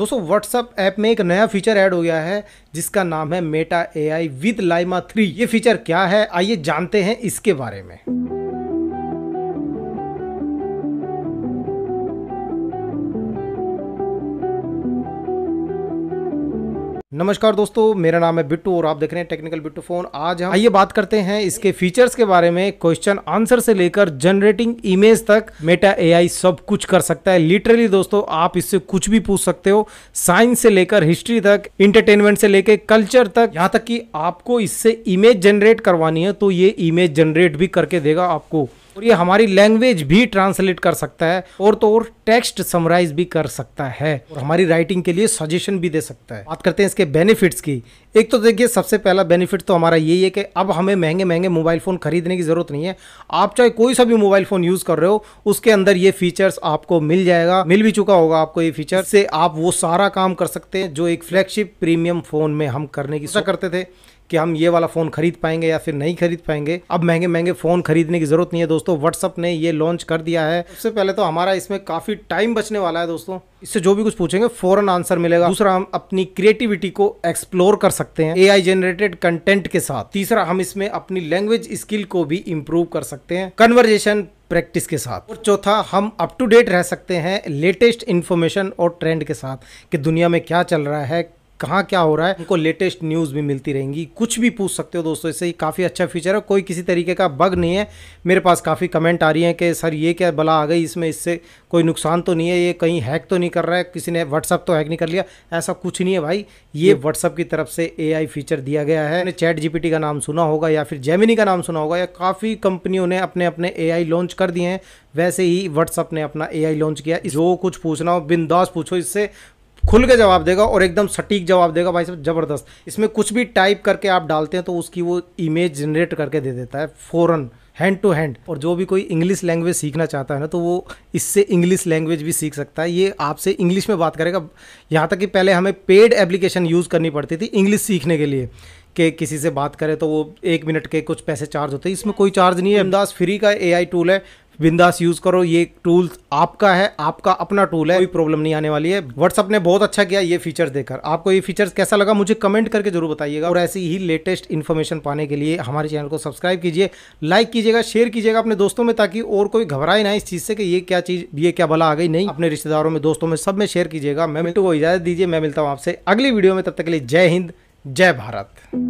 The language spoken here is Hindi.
दोस्तों व्हाट्सअप ऐप में एक नया फीचर ऐड हो गया है जिसका नाम है Meta AI with Llama three ये फीचर क्या है आइए जानते हैं इसके बारे में नमस्कार दोस्तों मेरा नाम है बिट्टू और आप देख रहे हैं टेक्निकल बिट्टू फोन आज हम आइए बात करते हैं इसके फीचर्स के बारे में क्वेश्चन आंसर से लेकर जनरेटिंग इमेज तक मेटा एआई सब कुछ कर सकता है लिटरली दोस्तों आप इससे कुछ भी पूछ सकते हो साइंस से लेकर हिस्ट्री तक इंटरटेनमेंट से लेकर कल्चर तक यहाँ तक कि आपको इससे इमेज जनरेट करवानी है तो ये इमेज जनरेट भी करके देगा आपको और ये हमारी लैंग्वेज भी ट्रांसलेट कर सकता है और तो और टेक्स्ट समराइज भी कर सकता है और हमारी राइटिंग के लिए सजेशन भी दे सकता है बात करते हैं इसके बेनिफिट्स की एक तो देखिए सबसे पहला बेनिफिट तो हमारा यही है कि अब हमें महंगे महंगे मोबाइल फ़ोन खरीदने की ज़रूरत नहीं है आप चाहे कोई सा भी मोबाइल फ़ोन यूज़ कर रहे हो उसके अंदर ये फीचर्स आपको मिल जाएगा मिल भी चुका होगा आपको ये फीचर से आप वो सारा काम कर सकते हैं जो एक फ्लैगशिप प्रीमियम फ़ोन में हम करने की अच्छा। करते थे कि हम ये वाला फ़ोन खरीद पाएंगे या फिर नहीं खरीद पाएंगे अब महंगे महंगे फ़ोन खरीदने की ज़रूरत नहीं है दोस्तों व्हाट्सअप ने ये लॉन्च कर दिया है सबसे पहले तो हमारा इसमें काफ़ी टाइम बचने वाला है दोस्तों इससे जो भी कुछ पूछेंगे फ़ौरन आंसर मिलेगा दूसरा हम अपनी क्रिएटिविटी को एक्सप्लोर कर सकते हैं ए जनरेटेड कंटेंट के साथ तीसरा हम इसमें अपनी लैंग्वेज स्किल को भी इम्प्रूव कर सकते हैं कन्वर्जेशन प्रैक्टिस के साथ और चौथा हम अप टू डेट रह सकते हैं लेटेस्ट इन्फॉर्मेशन और ट्रेंड के साथ कि दुनिया में क्या चल रहा है कहाँ क्या हो रहा है उनको लेटेस्ट न्यूज़ भी मिलती रहेंगी कुछ भी पूछ सकते हो दोस्तों इससे काफ़ी अच्छा फीचर है कोई किसी तरीके का बग नहीं है मेरे पास काफ़ी कमेंट आ रही है कि सर ये क्या भला आ गई इसमें इससे कोई नुकसान तो नहीं है ये कहीं हैक तो नहीं कर रहा है किसी ने व्हाट्सअप तो हैक नहीं कर लिया ऐसा कुछ नहीं है भाई ये व्हाट्सअप की तरफ से ए फीचर दिया गया है चैट जी का नाम सुना होगा या फिर जेमिनी का नाम सुना होगा या काफ़ी कंपनियों ने अपने अपने ए लॉन्च कर दिए हैं वैसे ही व्हाट्सअप ने अपना ए लॉन्च किया जो कुछ पूछना हो बिंदास पूछो इससे खुल के जवाब देगा और एकदम सटीक जवाब देगा भाई साहब ज़बरदस्त इसमें कुछ भी टाइप करके आप डालते हैं तो उसकी वो इमेज जनरेट करके दे देता है फ़ौरन हैंड टू हैंड और जो भी कोई इंग्लिश लैंग्वेज सीखना चाहता है ना तो वो इससे इंग्लिश लैंग्वेज भी सीख सकता है ये आपसे इंग्लिश में बात करेगा यहाँ तक कि पहले हमें पेड एप्लीकेशन यूज़ करनी पड़ती थी इंग्लिश सीखने के लिए कि किसी से बात करें तो वो एक मिनट के कुछ पैसे चार्ज होते हैं इसमें कोई चार्ज नहीं है अहमदास फ्री का एआई टूल है बिंदास यूज करो ये टूल आपका है आपका अपना टूल है कोई प्रॉब्लम नहीं आने वाली है व्हाट्सअप ने बहुत अच्छा किया ये फीचर देकर आपको ये फीचर्स कैसा लगा मुझे कमेंट करके जरूर बताइएगा और ऐसी ही लेटेस्ट इन्फॉर्मेशन पाने के लिए हमारे चैनल को सब्सक्राइब कीजिए लाइक कीजिएगा शेयर कीजिएगा अपने दोस्तों में ताकि और कोई घबराए ना इस चीज से कि ये क्या चीज ये क्या भला आ गई नहीं अपने रिश्तेदारों में दोस्तों में सब में शेयर कीजिएगा मैं मिट्टू को इजाजत दीजिए मैं मिलता हूँ आपसे अगली वीडियो में तब तक के लिए जय हिंद जय भारत